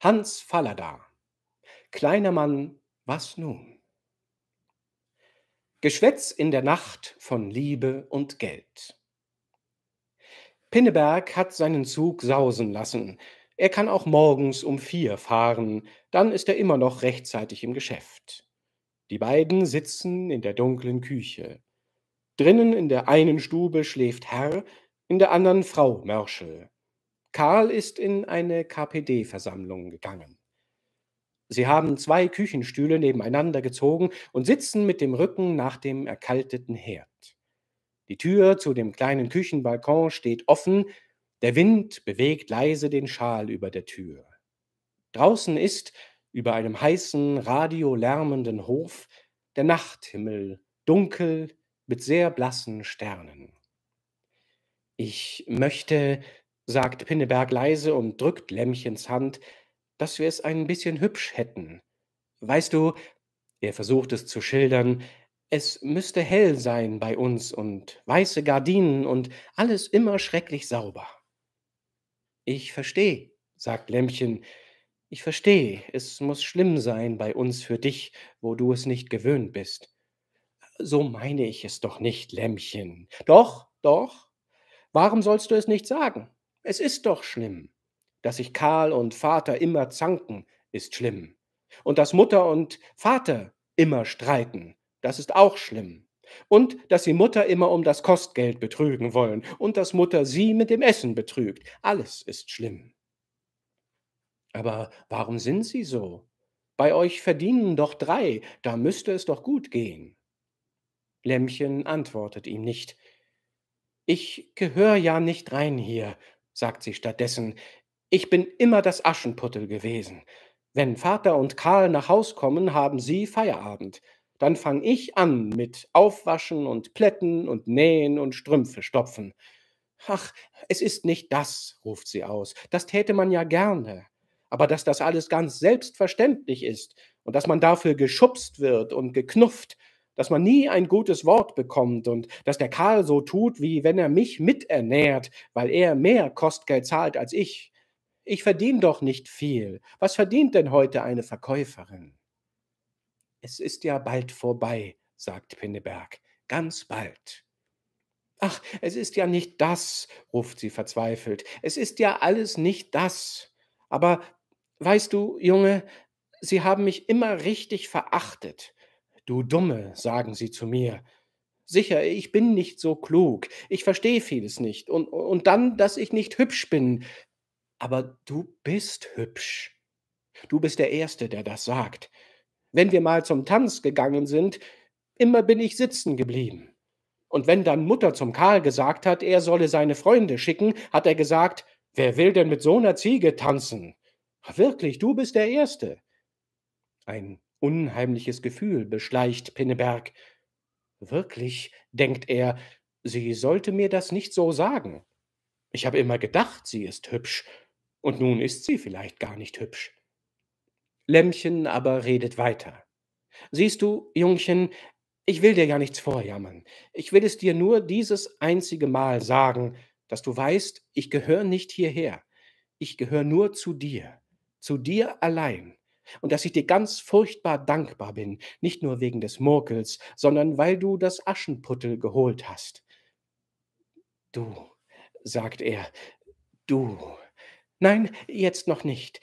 Hans Fallada. Kleiner Mann, was nun? Geschwätz in der Nacht von Liebe und Geld. Pinneberg hat seinen Zug sausen lassen. Er kann auch morgens um vier fahren, dann ist er immer noch rechtzeitig im Geschäft. Die beiden sitzen in der dunklen Küche. Drinnen in der einen Stube schläft Herr, in der anderen Frau Mörschel. Karl ist in eine KPD-Versammlung gegangen. Sie haben zwei Küchenstühle nebeneinander gezogen und sitzen mit dem Rücken nach dem erkalteten Herd. Die Tür zu dem kleinen Küchenbalkon steht offen, der Wind bewegt leise den Schal über der Tür. Draußen ist, über einem heißen, radiolärmenden Hof, der Nachthimmel, dunkel, mit sehr blassen Sternen. Ich möchte, sagt Pinneberg leise und drückt Lämmchens Hand, dass wir es ein bisschen hübsch hätten. Weißt du, er versucht es zu schildern, es müsste hell sein bei uns und weiße Gardinen und alles immer schrecklich sauber. Ich verstehe, sagt Lämmchen, ich verstehe, es muss schlimm sein bei uns für dich, wo du es nicht gewöhnt bist. So meine ich es doch nicht, Lämmchen. Doch, doch. Warum sollst du es nicht sagen? Es ist doch schlimm. Dass sich Karl und Vater immer zanken, ist schlimm. Und dass Mutter und Vater immer streiten, das ist auch schlimm. Und dass sie Mutter immer um das Kostgeld betrügen wollen und dass Mutter sie mit dem Essen betrügt, alles ist schlimm. Aber warum sind sie so? Bei euch verdienen doch drei, da müsste es doch gut gehen. Lämmchen antwortet ihm nicht. Ich gehöre ja nicht rein hier, sagt sie stattdessen, ich bin immer das Aschenputtel gewesen. Wenn Vater und Karl nach Haus kommen, haben sie Feierabend. Dann fange ich an mit Aufwaschen und Plätten und Nähen und Strümpfe stopfen. Ach, es ist nicht das, ruft sie aus. Das täte man ja gerne. Aber dass das alles ganz selbstverständlich ist und dass man dafür geschubst wird und geknufft, dass man nie ein gutes Wort bekommt und dass der Karl so tut, wie wenn er mich miternährt, weil er mehr Kostgeld zahlt als ich. Ich verdiene doch nicht viel. Was verdient denn heute eine Verkäuferin? Es ist ja bald vorbei, sagt Pinneberg, ganz bald. Ach, es ist ja nicht das, ruft sie verzweifelt, es ist ja alles nicht das. Aber weißt du, Junge, sie haben mich immer richtig verachtet. Du Dumme, sagen sie zu mir. Sicher, ich bin nicht so klug, ich verstehe vieles nicht, und, und dann, dass ich nicht hübsch bin. Aber du bist hübsch. Du bist der Erste, der das sagt. Wenn wir mal zum Tanz gegangen sind, immer bin ich sitzen geblieben. Und wenn dann Mutter zum Karl gesagt hat, er solle seine Freunde schicken, hat er gesagt, wer will denn mit so einer Ziege tanzen? Wirklich, du bist der Erste. Ein Unheimliches Gefühl beschleicht Pinneberg. Wirklich, denkt er, sie sollte mir das nicht so sagen. Ich habe immer gedacht, sie ist hübsch, und nun ist sie vielleicht gar nicht hübsch. Lämmchen aber redet weiter. Siehst du, Jungchen, ich will dir ja nichts vorjammern. Ich will es dir nur dieses einzige Mal sagen, dass du weißt, ich gehöre nicht hierher. Ich gehöre nur zu dir, zu dir allein und dass ich dir ganz furchtbar dankbar bin, nicht nur wegen des Murkels, sondern weil du das Aschenputtel geholt hast. Du, sagt er, du. Nein, jetzt noch nicht.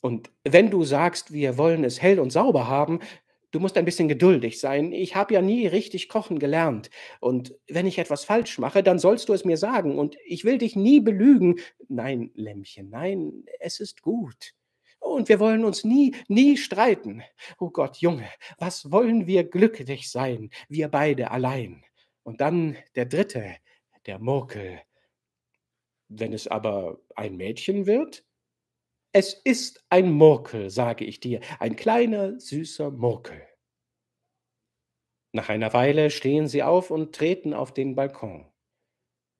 Und wenn du sagst, wir wollen es hell und sauber haben, du musst ein bisschen geduldig sein. Ich habe ja nie richtig kochen gelernt. Und wenn ich etwas falsch mache, dann sollst du es mir sagen. Und ich will dich nie belügen. Nein, Lämmchen, nein, es ist gut. Und wir wollen uns nie, nie streiten. Oh Gott, Junge, was wollen wir glücklich sein, wir beide allein. Und dann der dritte, der Murkel. Wenn es aber ein Mädchen wird, es ist ein Murkel, sage ich dir, ein kleiner, süßer Murkel. Nach einer Weile stehen sie auf und treten auf den Balkon.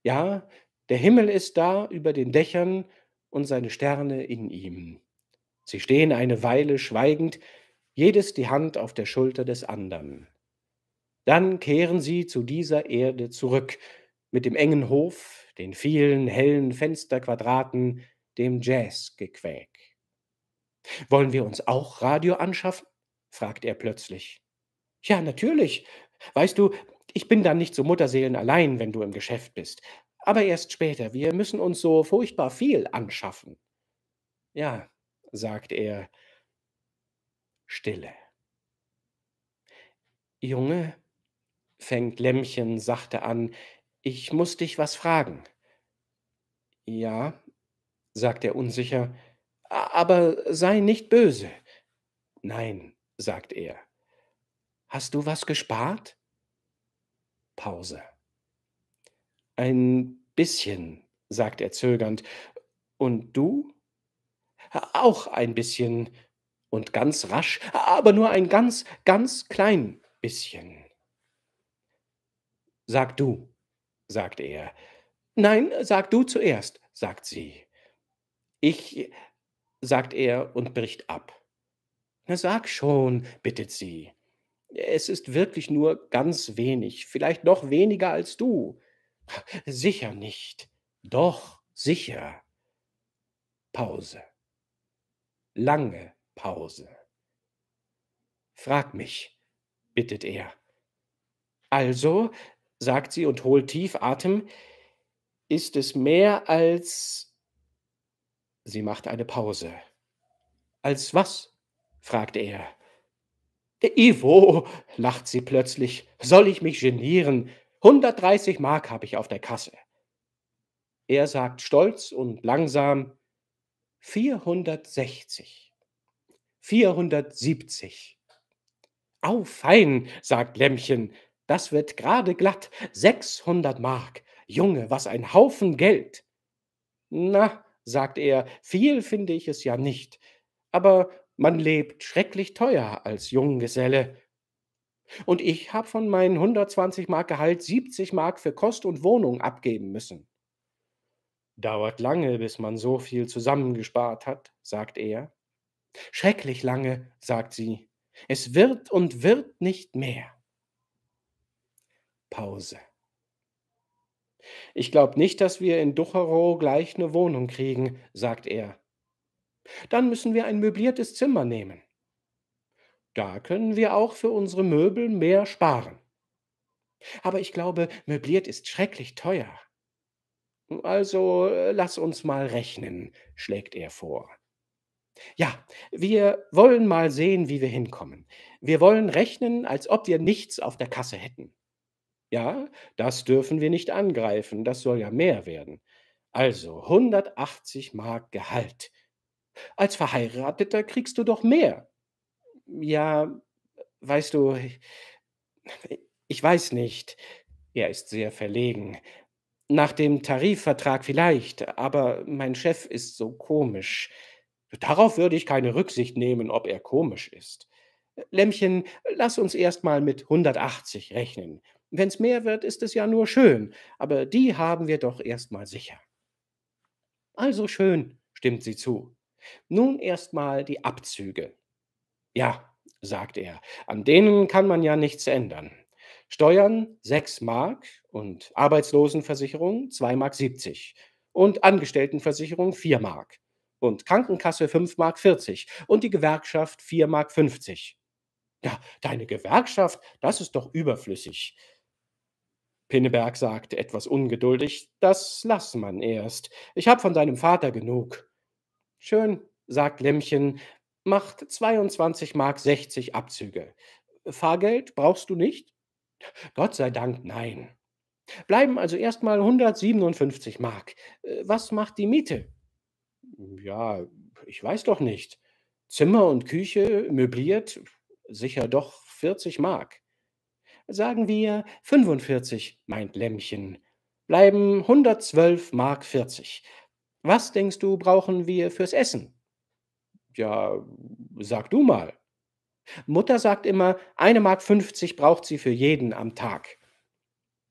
Ja, der Himmel ist da über den Dächern und seine Sterne in ihm. Sie stehen eine Weile schweigend, jedes die Hand auf der Schulter des andern. Dann kehren sie zu dieser Erde zurück, mit dem engen Hof, den vielen hellen Fensterquadraten, dem Jazzgequäk. Wollen wir uns auch Radio anschaffen? fragt er plötzlich. Ja, natürlich. Weißt du, ich bin dann nicht so Mutterseelen allein, wenn du im Geschäft bist. Aber erst später. Wir müssen uns so furchtbar viel anschaffen. Ja, sagt er, Stille. Junge, fängt Lämmchen sachte an, ich muß dich was fragen. Ja, sagt er unsicher, aber sei nicht böse. Nein, sagt er. Hast du was gespart? Pause. Ein bisschen, sagt er zögernd. Und du? auch ein bisschen und ganz rasch, aber nur ein ganz, ganz klein bisschen. Sag du, sagt er. Nein, sag du zuerst, sagt sie. Ich, sagt er und bricht ab. Na sag schon, bittet sie. Es ist wirklich nur ganz wenig, vielleicht noch weniger als du. Sicher nicht. Doch, sicher. Pause lange Pause. Frag mich, bittet er. Also, sagt sie und holt tief Atem, ist es mehr als. Sie macht eine Pause. Als was? fragt er. Ivo, lacht sie plötzlich, soll ich mich genieren? 130 Mark habe ich auf der Kasse. Er sagt stolz und langsam, 460. 470. Au, fein, sagt Lämmchen, das wird gerade glatt. 600 Mark. Junge, was ein Haufen Geld. Na, sagt er, viel finde ich es ja nicht. Aber man lebt schrecklich teuer als Junggeselle. Und ich habe von meinen 120 Mark Gehalt 70 Mark für Kost und Wohnung abgeben müssen. Dauert lange, bis man so viel zusammengespart hat, sagt er. Schrecklich lange, sagt sie. Es wird und wird nicht mehr. Pause. Ich glaube nicht, dass wir in Ducherow gleich eine Wohnung kriegen, sagt er. Dann müssen wir ein möbliertes Zimmer nehmen. Da können wir auch für unsere Möbel mehr sparen. Aber ich glaube, möbliert ist schrecklich teuer. Also äh, lass uns mal rechnen, schlägt er vor. Ja, wir wollen mal sehen, wie wir hinkommen. Wir wollen rechnen, als ob wir nichts auf der Kasse hätten. Ja, das dürfen wir nicht angreifen, das soll ja mehr werden. Also 180 Mark Gehalt. Als Verheirateter kriegst du doch mehr. Ja, weißt du, ich weiß nicht. Er ist sehr verlegen. Nach dem Tarifvertrag vielleicht, aber mein Chef ist so komisch. Darauf würde ich keine Rücksicht nehmen, ob er komisch ist. Lämmchen, lass uns erst mal mit 180 rechnen. Wenn's mehr wird, ist es ja nur schön, aber die haben wir doch erst mal sicher. Also schön, stimmt sie zu. Nun erst mal die Abzüge. Ja, sagt er, an denen kann man ja nichts ändern. Steuern 6 Mark und Arbeitslosenversicherung 2,70 Mark und Angestelltenversicherung 4 Mark und Krankenkasse 5,40 Mark und die Gewerkschaft 4,50 Mark. Ja, deine Gewerkschaft, das ist doch überflüssig. Pinneberg sagte etwas ungeduldig, das lass man erst. Ich hab von deinem Vater genug. Schön, sagt Lämmchen, macht 22 Mark 60 Abzüge. Fahrgeld brauchst du nicht? Gott sei Dank, nein. Bleiben also erstmal 157 Mark. Äh, was macht die Miete? Ja, ich weiß doch nicht. Zimmer und Küche möbliert sicher doch 40 Mark. Sagen wir 45, meint Lämmchen. Bleiben 112 Mark 40. Was denkst du, brauchen wir fürs Essen? Ja, sag du mal. Mutter sagt immer, eine Mark 50 braucht sie für jeden am Tag.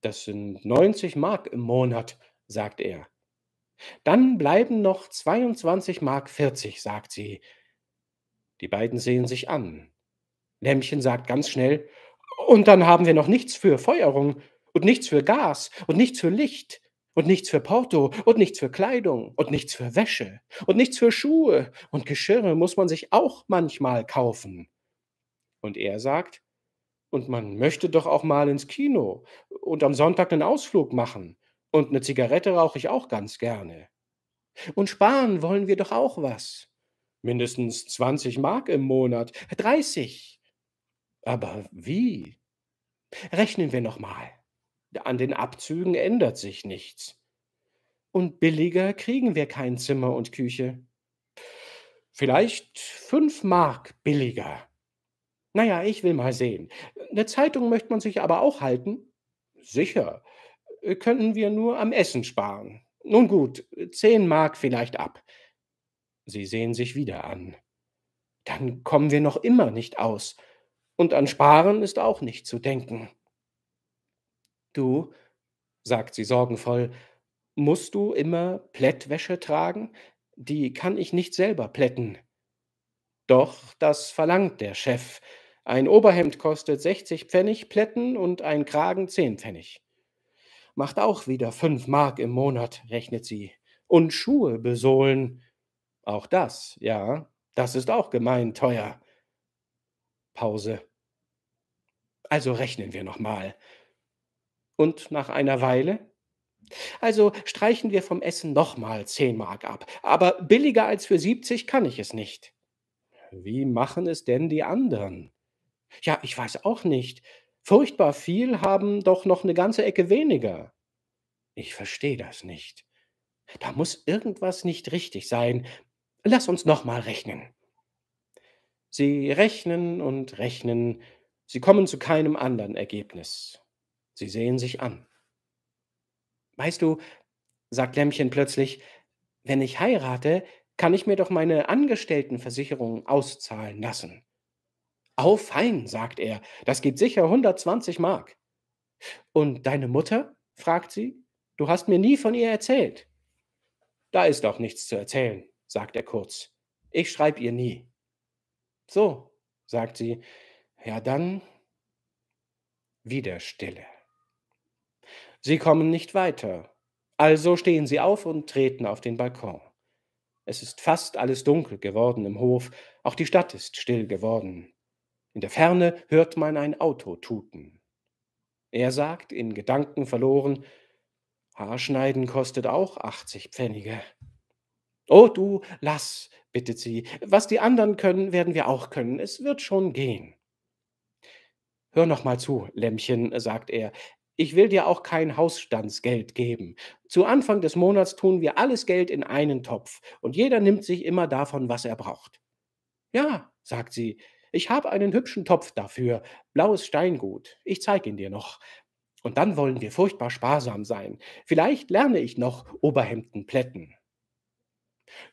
Das sind 90 Mark im Monat, sagt er. Dann bleiben noch 22 Mark 40, sagt sie. Die beiden sehen sich an. Lämmchen sagt ganz schnell, und dann haben wir noch nichts für Feuerung und nichts für Gas und nichts für Licht und nichts für Porto und nichts für Kleidung und nichts für Wäsche und nichts für Schuhe und Geschirre muss man sich auch manchmal kaufen. Und er sagt, und man möchte doch auch mal ins Kino und am Sonntag einen Ausflug machen. Und eine Zigarette rauche ich auch ganz gerne. Und sparen wollen wir doch auch was. Mindestens 20 Mark im Monat, 30. Aber wie? Rechnen wir nochmal. An den Abzügen ändert sich nichts. Und billiger kriegen wir kein Zimmer und Küche. Vielleicht fünf Mark billiger. Naja, ich will mal sehen. Eine Zeitung möchte man sich aber auch halten. Sicher. Äh, könnten wir nur am Essen sparen. Nun gut, zehn Mark vielleicht ab. Sie sehen sich wieder an. Dann kommen wir noch immer nicht aus. Und an Sparen ist auch nicht zu denken. Du, sagt sie sorgenvoll, musst du immer Plättwäsche tragen? Die kann ich nicht selber plätten. Doch das verlangt der Chef. Ein Oberhemd kostet 60 Pfennig Plätten und ein Kragen 10 Pfennig. Macht auch wieder 5 Mark im Monat, rechnet sie. Und Schuhe besohlen. Auch das, ja, das ist auch gemein teuer. Pause. Also rechnen wir nochmal. Und nach einer Weile? Also streichen wir vom Essen nochmal 10 Mark ab. Aber billiger als für 70 kann ich es nicht. Wie machen es denn die anderen? Ja, ich weiß auch nicht. Furchtbar viel haben doch noch eine ganze Ecke weniger. Ich verstehe das nicht. Da muss irgendwas nicht richtig sein. Lass uns noch mal rechnen. Sie rechnen und rechnen. Sie kommen zu keinem anderen Ergebnis. Sie sehen sich an. Weißt du, sagt Lämmchen plötzlich, wenn ich heirate, kann ich mir doch meine Angestelltenversicherung auszahlen lassen. Au fein, sagt er, das gibt sicher 120 Mark. Und deine Mutter? fragt sie. Du hast mir nie von ihr erzählt. Da ist auch nichts zu erzählen, sagt er kurz. Ich schreibe ihr nie. So, sagt sie. Ja, dann wieder Stille. Sie kommen nicht weiter. Also stehen sie auf und treten auf den Balkon. Es ist fast alles dunkel geworden im Hof, auch die Stadt ist still geworden. In der Ferne hört man ein Auto tuten. Er sagt, in Gedanken verloren, Haarschneiden kostet auch 80 Pfennige. Oh, du, lass, bittet sie. Was die anderen können, werden wir auch können. Es wird schon gehen. Hör noch mal zu, Lämmchen, sagt er. Ich will dir auch kein Hausstandsgeld geben. Zu Anfang des Monats tun wir alles Geld in einen Topf und jeder nimmt sich immer davon, was er braucht. Ja, sagt sie, ich habe einen hübschen Topf dafür, blaues Steingut. Ich zeig ihn dir noch. Und dann wollen wir furchtbar sparsam sein. Vielleicht lerne ich noch Oberhemden plätten.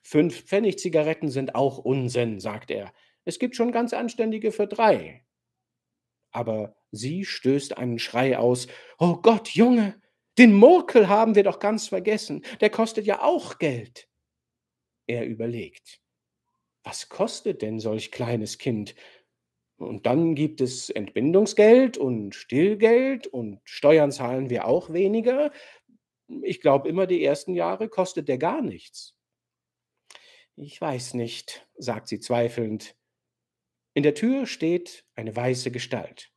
Fünf Pfennigzigaretten sind auch Unsinn, sagt er. Es gibt schon ganz anständige für drei. Aber sie stößt einen Schrei aus. Oh Gott, Junge, den Murkel haben wir doch ganz vergessen. Der kostet ja auch Geld. Er überlegt was kostet denn solch kleines Kind? Und dann gibt es Entbindungsgeld und Stillgeld und Steuern zahlen wir auch weniger. Ich glaube, immer die ersten Jahre kostet der gar nichts. Ich weiß nicht, sagt sie zweifelnd. In der Tür steht eine weiße Gestalt.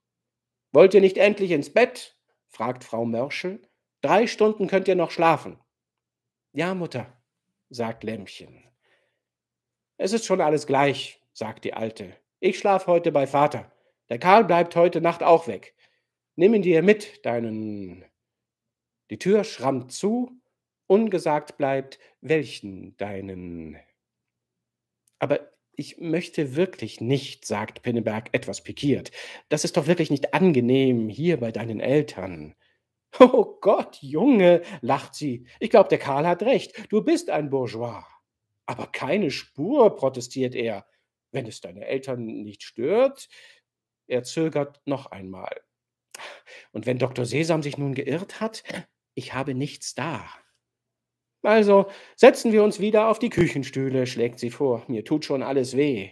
Wollt ihr nicht endlich ins Bett? fragt Frau Mörschel. Drei Stunden könnt ihr noch schlafen. Ja, Mutter, sagt Lämmchen. Es ist schon alles gleich, sagt die Alte. Ich schlaf heute bei Vater. Der Karl bleibt heute Nacht auch weg. Nimm ihn dir mit, deinen. Die Tür schrammt zu, ungesagt bleibt, welchen deinen. Aber ich möchte wirklich nicht, sagt Pinneberg etwas pikiert. Das ist doch wirklich nicht angenehm hier bei deinen Eltern. Oh Gott, Junge, lacht sie. Ich glaube, der Karl hat recht. Du bist ein Bourgeois. Aber keine Spur, protestiert er. Wenn es deine Eltern nicht stört. Er zögert noch einmal. Und wenn Dr. Sesam sich nun geirrt hat, ich habe nichts da. Also setzen wir uns wieder auf die Küchenstühle, schlägt sie vor. Mir tut schon alles weh.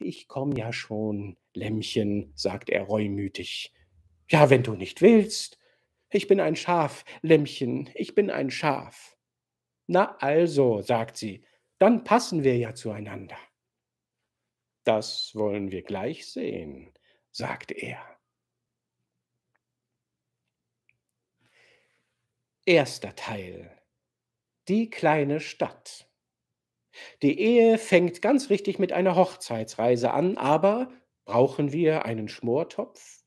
Ich komm ja schon, Lämmchen, sagt er reumütig. Ja, wenn du nicht willst. Ich bin ein Schaf, Lämmchen, ich bin ein Schaf. Na also, sagt sie, dann passen wir ja zueinander. Das wollen wir gleich sehen, sagt er. Erster Teil. Die kleine Stadt. Die Ehe fängt ganz richtig mit einer Hochzeitsreise an, aber brauchen wir einen Schmortopf?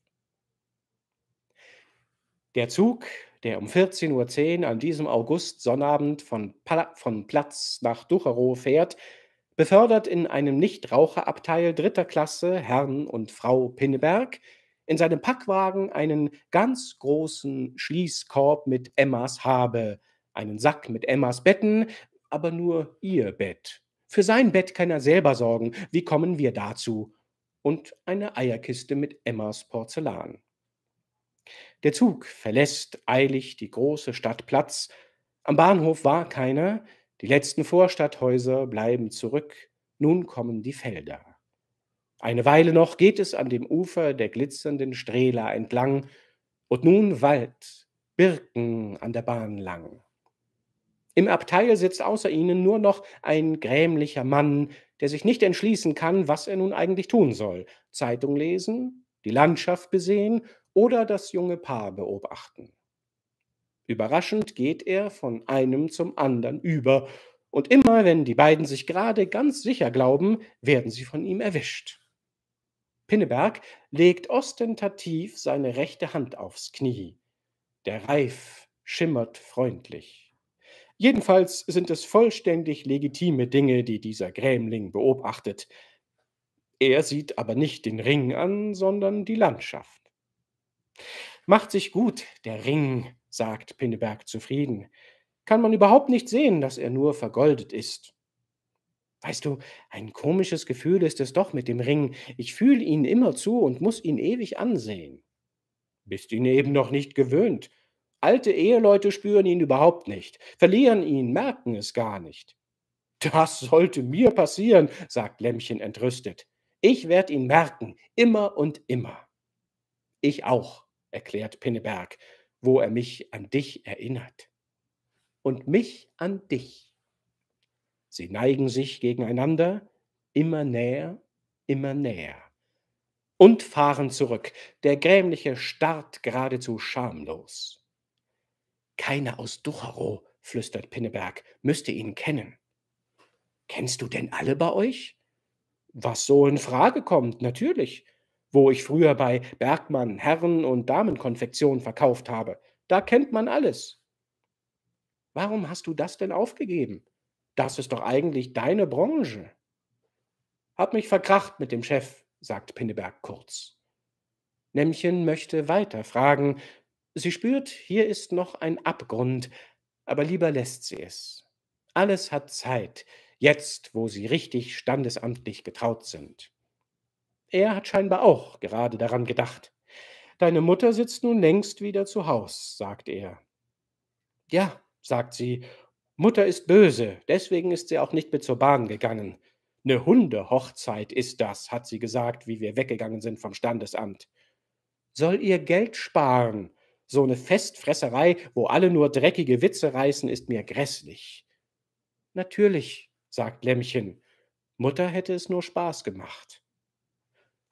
Der Zug der um 14.10 Uhr an diesem August-Sonnabend von, von, Platz nach Ducherow fährt, befördert in einem Nichtraucherabteil dritter Klasse Herrn und Frau Pinneberg, in seinem Packwagen einen ganz großen Schließkorb mit Emmas Habe, einen Sack mit Emmas Betten, aber nur ihr Bett. Für sein Bett kann er selber sorgen. Wie kommen wir dazu? Und eine Eierkiste mit Emmas Porzellan. Der Zug verlässt eilig die große Stadt Platz. Am Bahnhof war keiner, die letzten Vorstadthäuser bleiben zurück, nun kommen die Felder. Eine Weile noch geht es an dem Ufer der glitzernden Strehla entlang, und nun Wald, Birken an der Bahn lang. Im Abteil sitzt außer ihnen nur noch ein grämlicher Mann, der sich nicht entschließen kann, was er nun eigentlich tun soll. Zeitung lesen, die Landschaft besehen oder das junge Paar beobachten. Überraschend geht er von einem zum anderen über, und immer wenn die beiden sich gerade ganz sicher glauben, werden sie von ihm erwischt. Pinneberg legt ostentativ seine rechte Hand aufs Knie. Der Reif schimmert freundlich. Jedenfalls sind es vollständig legitime Dinge, die dieser Grämling beobachtet. Er sieht aber nicht den Ring an, sondern die Landschaft. Macht sich gut, der Ring, sagt Pinneberg zufrieden. Kann man überhaupt nicht sehen, dass er nur vergoldet ist. Weißt du, ein komisches Gefühl ist es doch mit dem Ring. Ich fühle ihn immer zu und muss ihn ewig ansehen. Bist ihn eben noch nicht gewöhnt. Alte Eheleute spüren ihn überhaupt nicht, verlieren ihn, merken es gar nicht. Das sollte mir passieren, sagt Lämmchen entrüstet. Ich werde ihn merken, immer und immer. Ich auch, erklärt Pinneberg, wo er mich an dich erinnert. Und mich an dich. Sie neigen sich gegeneinander immer näher, immer näher. Und fahren zurück, der grämliche Start geradezu schamlos. Keiner aus Ducherow, flüstert Pinneberg, müsste ihn kennen. Kennst du denn alle bei euch? Was so in Frage kommt, natürlich wo ich früher bei Bergmann Herren- und Damenkonfektion verkauft habe. Da kennt man alles. Warum hast du das denn aufgegeben? Das ist doch eigentlich deine Branche. Hab mich verkracht mit dem Chef, sagt Pinneberg kurz. Nämmchen möchte weiter fragen. Sie spürt, hier ist noch ein Abgrund, aber lieber lässt sie es. Alles hat Zeit, jetzt, wo sie richtig standesamtlich getraut sind. Er hat scheinbar auch gerade daran gedacht. Deine Mutter sitzt nun längst wieder zu Haus, sagt er. Ja, sagt sie, Mutter ist böse, deswegen ist sie auch nicht mit zur Bahn gegangen. Ne Hundehochzeit ist das, hat sie gesagt, wie wir weggegangen sind vom Standesamt. Soll ihr Geld sparen? So eine Festfresserei, wo alle nur dreckige Witze reißen, ist mir grässlich. Natürlich, sagt Lämmchen. Mutter hätte es nur Spaß gemacht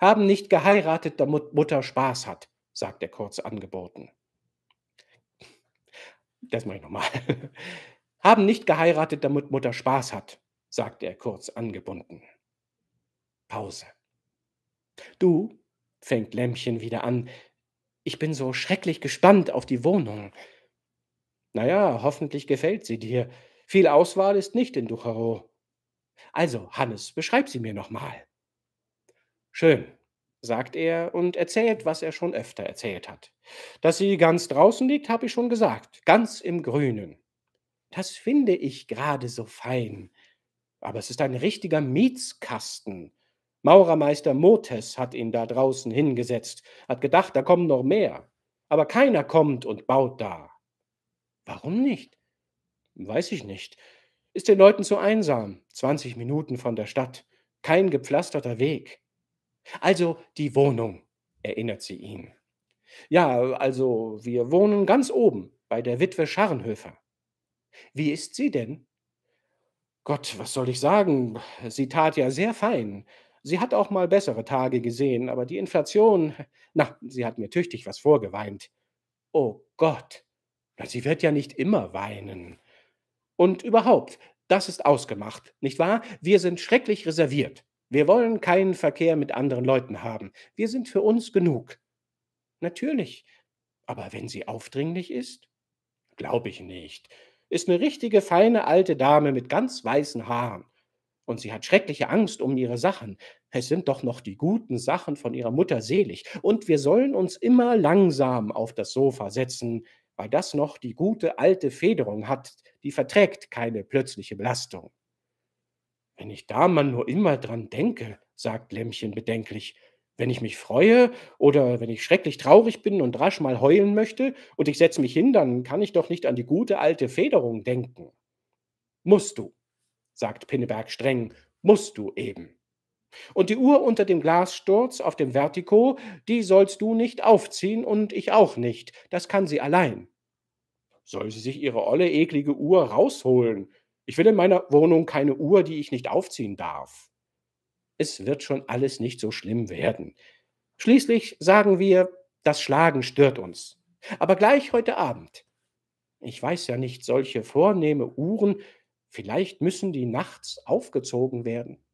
haben nicht geheiratet, damit Mutter Spaß hat, sagt er kurz angeboten. Das mache ich nochmal. haben nicht geheiratet, damit Mutter Spaß hat, sagt er kurz angebunden. Pause. Du, fängt Lämmchen wieder an, ich bin so schrecklich gespannt auf die Wohnung. Naja, hoffentlich gefällt sie dir. Viel Auswahl ist nicht in Duchero. Also, Hannes, beschreib sie mir nochmal. Schön, sagt er und erzählt, was er schon öfter erzählt hat. Dass sie ganz draußen liegt, habe ich schon gesagt, ganz im Grünen. Das finde ich gerade so fein. Aber es ist ein richtiger Mietskasten. Maurermeister Motes hat ihn da draußen hingesetzt, hat gedacht, da kommen noch mehr. Aber keiner kommt und baut da. Warum nicht? Weiß ich nicht. Ist den Leuten zu einsam. 20 Minuten von der Stadt. Kein gepflasterter Weg. Also die Wohnung, erinnert sie ihn. Ja, also wir wohnen ganz oben bei der Witwe Scharnhöfer. Wie ist sie denn? Gott, was soll ich sagen? Sie tat ja sehr fein. Sie hat auch mal bessere Tage gesehen, aber die Inflation, na, sie hat mir tüchtig was vorgeweint. Oh Gott, na, sie wird ja nicht immer weinen. Und überhaupt, das ist ausgemacht, nicht wahr? Wir sind schrecklich reserviert. Wir wollen keinen Verkehr mit anderen Leuten haben. Wir sind für uns genug. Natürlich. Aber wenn sie aufdringlich ist? Glaube ich nicht. Ist eine richtige feine alte Dame mit ganz weißen Haaren. Und sie hat schreckliche Angst um ihre Sachen. Es sind doch noch die guten Sachen von ihrer Mutter selig. Und wir sollen uns immer langsam auf das Sofa setzen, weil das noch die gute alte Federung hat, die verträgt keine plötzliche Belastung. Wenn ich da man nur immer dran denke, sagt Lämmchen bedenklich, wenn ich mich freue oder wenn ich schrecklich traurig bin und rasch mal heulen möchte und ich setze mich hin, dann kann ich doch nicht an die gute alte Federung denken. Musst du, sagt Pinneberg streng, musst du eben. Und die Uhr unter dem Glassturz auf dem Vertiko, die sollst du nicht aufziehen und ich auch nicht. Das kann sie allein. Soll sie sich ihre olle eklige Uhr rausholen? Ich will in meiner Wohnung keine Uhr, die ich nicht aufziehen darf. Es wird schon alles nicht so schlimm werden. Schließlich sagen wir, das Schlagen stört uns. Aber gleich heute Abend. Ich weiß ja nicht, solche vornehme Uhren, vielleicht müssen die nachts aufgezogen werden.